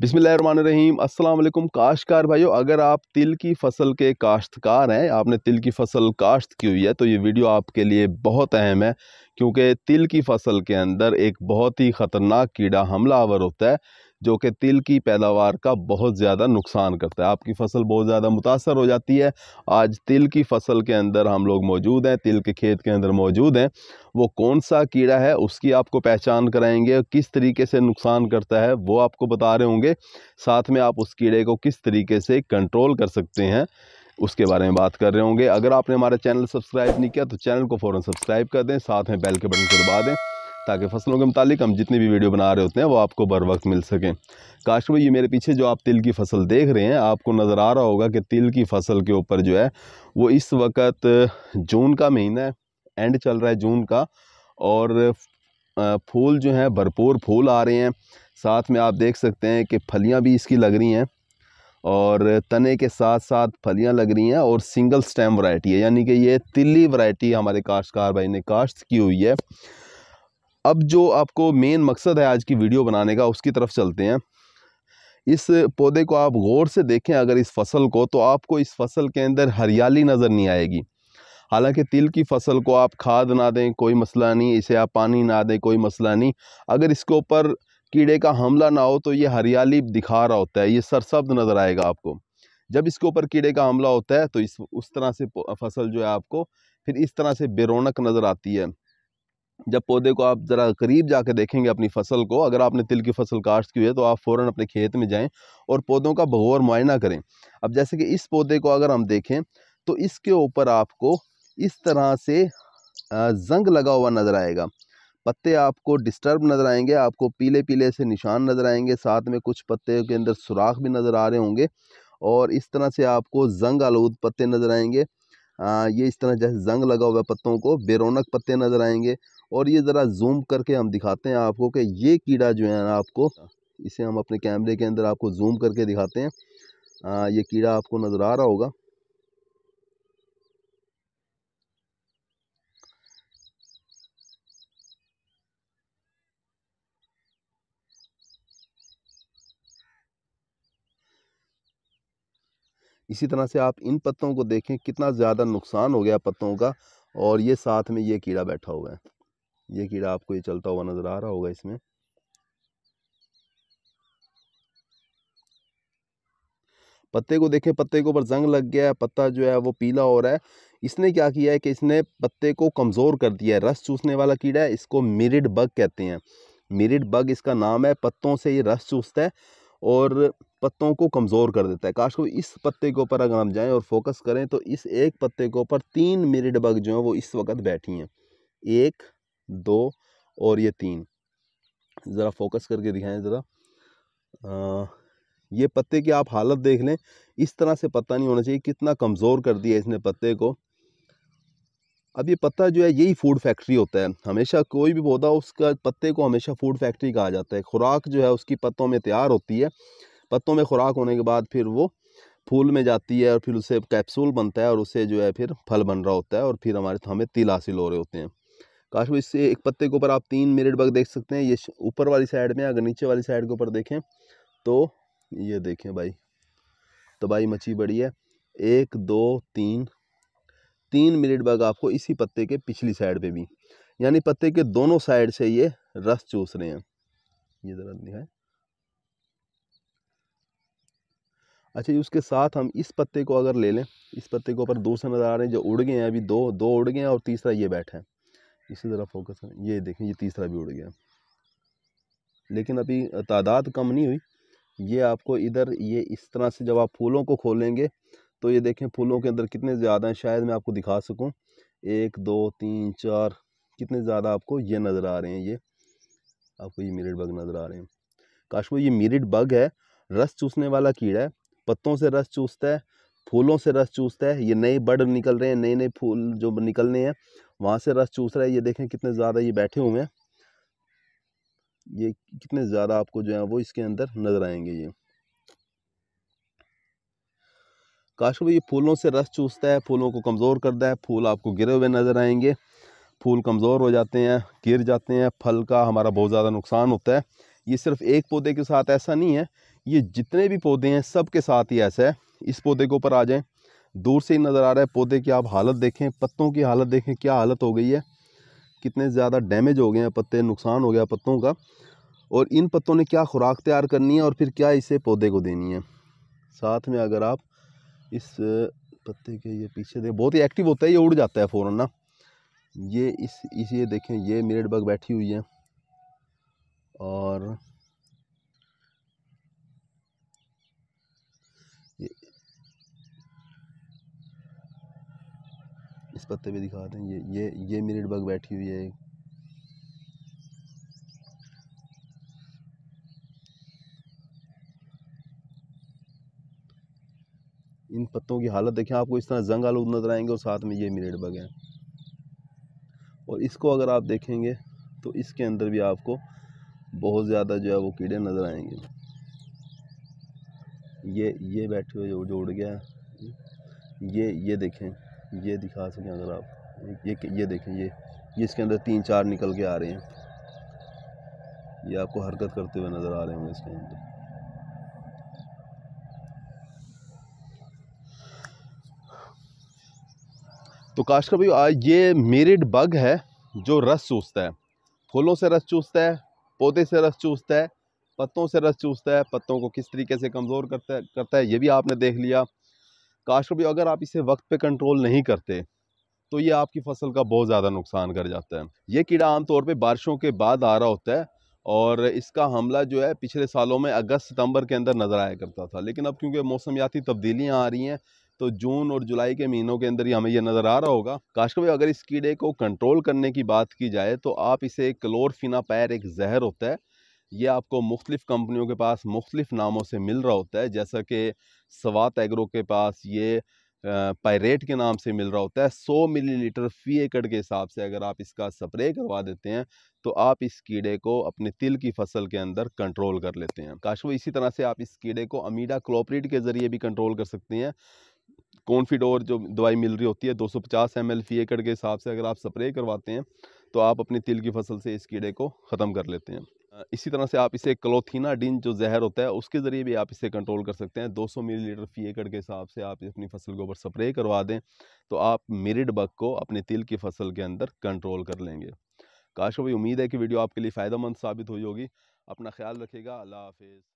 बिसमीम असलकुम काश्तकार भाइयों अगर आप तिल की फसल के काश्तकार हैं आपने तिल की फसल काश्त की हुई है तो ये वीडियो आपके लिए बहुत अहम है क्योंकि तिल की फसल के अंदर एक बहुत ही ख़तरनाक कीड़ा हमलावर होता है जो कि तिल की पैदावार का बहुत ज़्यादा नुकसान करता है आपकी फसल बहुत ज़्यादा मुतासर हो जाती है आज तिल की फसल के अंदर हम लोग मौजूद हैं तिल के खेत के अंदर मौजूद हैं वो कौन सा कीड़ा है उसकी आपको पहचान कराएंगे किस तरीके से नुकसान करता है वो आपको बता रहे होंगे साथ में आप उस कीड़े को किस तरीके से कंट्रोल कर सकते हैं उसके बारे में बात कर रहे होंगे अगर आपने हमारा चैनल सब्सक्राइब नहीं किया तो चैनल को फ़ौरन सब्सक्राइब कर दें साथ में बैल के बटन को दबा दें ताकि फसलों के मुतालिक हम जितनी भी वीडियो बना रहे होते हैं वो आपको बर वक्त मिल सकें काश भाई ये मेरे पीछे जो आप तिल की फसल देख रहे हैं आपको नज़र आ रहा होगा कि तिल की फसल के ऊपर जो है वो इस वक्त जून का महीना है एंड चल रहा है जून का और फूल जो हैं भरपूर फूल आ रहे हैं साथ में आप देख सकते हैं कि फलियाँ भी इसकी लग रही हैं और तने के साथ साथ फलियां लग रही हैं और सिंगल स्टेम वैरायटी है यानी कि ये तिल्ली वैरायटी हमारे काश्तकार भाई ने काश्त की हुई है अब जो आपको मेन मकसद है आज की वीडियो बनाने का उसकी तरफ चलते हैं इस पौधे को आप गौर से देखें अगर इस फसल को तो आपको इस फसल के अंदर हरियाली नज़र नहीं आएगी हालांकि तिल की फसल को आप खाद ना दें कोई मसला नहीं इसे आप पानी ना दें कोई मसला नहीं अगर इसके ऊपर कीड़े का हमला ना हो तो ये हरियाली दिखा रहा होता है ये सरसब्द नज़र आएगा आपको जब इसके ऊपर कीड़े का हमला होता है तो इस उस तरह से फसल जो है आपको फिर इस तरह से बेरोनक नज़र आती है जब पौधे को आप ज़रा करीब जाके देखेंगे अपनी फसल को अगर आपने तिल की फसल काश्त की है तो आप फ़ौर अपने खेत में जाएं और पौधों का बगौर मुआयना करें अब जैसे कि इस पौधे को अगर हम देखें तो इसके ऊपर आपको इस तरह से जंग लगा हुआ नज़र आएगा पत्ते आपको डिस्टर्ब नज़र आएंगे आपको पीले पीले से निशान नज़र आएंगे साथ में कुछ पत्ते के अंदर सुराख भी नज़र आ रहे होंगे और इस तरह से आपको जंग आलूद पत्ते नज़र आएंगे आ, ये इस तरह जैसे जंग लगा हुआ पत्तों को बेरोनक पत्ते नज़र आएंगे और ये ज़रा जूम करके हम दिखाते हैं आपको कि ये कीड़ा जो है ना आपको इसे हम अपने कैमरे के अंदर आपको जूम करके दिखाते हैं आ, ये कीड़ा आपको नज़र आ रहा होगा इसी तरह से आप इन पत्तों को देखें कितना ज़्यादा नुकसान हो गया पत्तों का और ये साथ में ये कीड़ा बैठा हुआ है ये कीड़ा आपको ये चलता हुआ नज़र आ रहा होगा इसमें पत्ते को देखें पत्ते के ऊपर जंग लग गया है पत्ता जो है वो पीला हो रहा है इसने क्या किया है कि इसने पत्ते को कमज़ोर कर दिया है रस चूसने वाला कीड़ा है इसको मिरिड बग कहते हैं मिरिड बग इसका नाम है पत्तों से ये रस चूसता है और पत्तों को कमज़ोर कर देता है काश को इस पत्ते के ऊपर अगर हम जाएँ और फोकस करें तो इस एक पत्ते के ऊपर तीन मिरिड बग जो हैं वो इस वक्त बैठी हैं एक दो और ये तीन ज़रा फोकस करके दिखाएं ज़रा ये पत्ते की आप हालत देख लें इस तरह से पत्ता नहीं होना चाहिए कितना कमज़ोर कर दिया इसने पत्ते को अब ये पत्ता जो है यही फूड फैक्ट्री होता है हमेशा कोई भी पौधा उसका पत्ते को हमेशा फूड फैक्ट्री कहा जाता है खुराक जो है उसकी पत्तों में तैयार होती है पत्तों में खुराक होने के बाद फिर वो फूल में जाती है और फिर उसे कैप्सूल बनता है और उसे जो है फिर फल बन रहा होता है और फिर हमारे हमें तिल हासिल हो रहे होते हैं काश में इससे एक पत्ते के ऊपर आप तीन मिनट बग देख सकते हैं ये ऊपर वाली साइड में अगर नीचे वाली साइड के ऊपर देखें तो ये देखें भाई तो भाई मची बड़ी है एक दो तीन तीन मिनट बग आपको इसी पत्ते के पिछली साइड पे भी यानी पत्ते के दोनों साइड से ये रस चूस रहे हैं ये ज़रा दिखाएँ अच्छा जी उसके साथ हम इस पत्ते को अगर ले लें इस पत्ते के ऊपर दो से नज़र आ रहे हैं जो उड़ गए हैं अभी दो दो उड़ गए हैं और तीसरा ये बैठा है इसी तरह फोकस है ये देखें ये तीसरा भी उड़ गया लेकिन अभी तादाद कम नहीं हुई ये आपको इधर ये इस तरह से जब आप फूलों को खोलेंगे तो ये देखें फूलों के अंदर कितने ज़्यादा हैं शायद मैं आपको दिखा सकूँ एक दो तीन चार कितने ज़्यादा आपको ये नज़र आ रहे हैं ये आपको ये मिरिट बग नज़र आ रहे हैं काश ये मिरिट बग है रस चूसने वाला कीड़ा है पत्तों से रस चूसता है फूलों से रस चूसता है ये नए बड निकल रहे हैं नए नए फूल जो निकलने हैं वहाँ से रस चूस रहा है ये देखें कितने ज़्यादा ये बैठे हुए हैं ये कितने ज़्यादा आपको जो है वो इसके अंदर नज़र आएंगे ये काश ये फूलों से रस चूसता है फूलों को कमज़ोर करता है फूल आपको गिरे हुए नज़र आएंगे फूल कमज़ोर हो जाते हैं गिर जाते हैं फल का हमारा बहुत ज़्यादा नुकसान होता है ये सिर्फ एक पौधे के साथ ऐसा नहीं है ये जितने भी पौधे हैं सब के साथ ही ऐसा है इस पौधे के ऊपर आ जाएं दूर से ही नज़र आ रहा है पौधे की आप हालत देखें पत्तों की हालत देखें क्या हालत हो गई है कितने ज़्यादा डैमेज हो गए हैं पत्ते नुकसान हो गया पत्तों का और इन पत्तों ने क्या खुराक तैयार करनी है और फिर क्या इसे पौधे को देनी है साथ में अगर आप इस पत्ते के ये पीछे देखें बहुत ही एक्टिव होता है ये उड़ जाता है फ़ौर ना ये इस इसे ये देखें ये मेड बग बैठी हुई है और इस पत्ते पे दिखाते हैं ये ये ये मिनट बग बैठी हुई है इन पत्तों की हालत देखें आपको इस तरह जंग आलू नजर आएंगे और साथ में ये मिनट बग है और इसको अगर आप देखेंगे तो इसके अंदर भी आपको बहुत ज़्यादा जो है वो कीड़े नज़र आएंगे ये ये बैठे हुए जो जो उड़ गया ये ये देखें ये दिखा सकें अगर आप ये ये देखें ये ये इसके अंदर तीन चार निकल के आ रहे हैं ये आपको हरकत करते हुए नज़र आ रहे होंगे इसके अंदर तो का भाई ये मेरिड बग है जो रस चूसता है फूलों से रस चूसता है पौधे से रस चूसता है पत्तों से रस चूसता है पत्तों को किस तरीके से कमज़ोर करता है करता है ये भी आपने देख लिया काश भी अगर आप इसे वक्त पे कंट्रोल नहीं करते तो ये आपकी फसल का बहुत ज़्यादा नुकसान कर जाता है ये कीड़ा आमतौर पर बारिशों के बाद आ रहा होता है और इसका हमला जो है पिछले सालों में अगस्त सितंबर के अंदर नज़र आया करता था लेकिन अब क्योंकि मौसमियाती तब्दीलियाँ आ रही हैं तो जून और जुलाई के महीनों के अंदर ही हमें यह नज़र आ रहा होगा काशकवे अगर इस कीड़े को कंट्रोल करने की बात की जाए तो आप इसे क्लोरफिना पैर एक जहर होता है ये आपको मुख्तलिफ़ कंपनियों के पास मुख्तलिफ़ नामों से मिल रहा होता है जैसा कि सवात एग्रो के पास ये पायरेट के नाम से मिल रहा होता है 100 मिलीलीटर फ़ी एकड़ के हिसाब से अगर आप इसका स्प्रे करवा देते हैं तो आप इस कीड़े को अपने तिल की फसल के अंदर कंट्रोल कर लेते हैं काश वो इसी तरह से आप इस कीड़े को अमीडा क्लोपरेट के ज़रिए भी कंट्रोल कर सकते हैं कॉन्फिडोर जो दवाई मिल रही होती है 250 एम एल फी एकड़ के हिसाब से अगर आप स्प्रे करवाते हैं तो आप अपने तिल की फसल से इस कीड़े को ख़त्म कर लेते हैं इसी तरह से आप इसे क्लोथीनाडिन जो जहर होता है उसके ज़रिए भी आप इसे कंट्रोल कर सकते हैं 200 मिलीलीटर फी एकड़ के हिसाब से आप अपनी फसल के ऊपर स्प्रे करवा दें तो आप मिरिड बग को अपने तिल की फसल के अंदर कंट्रोल कर लेंगे काश भाई उम्मीद है कि वीडियो आपके लिए फ़ायदेमंद साबित हुई होगी अपना ख्याल रखिएगा अल्लाह हाफिज़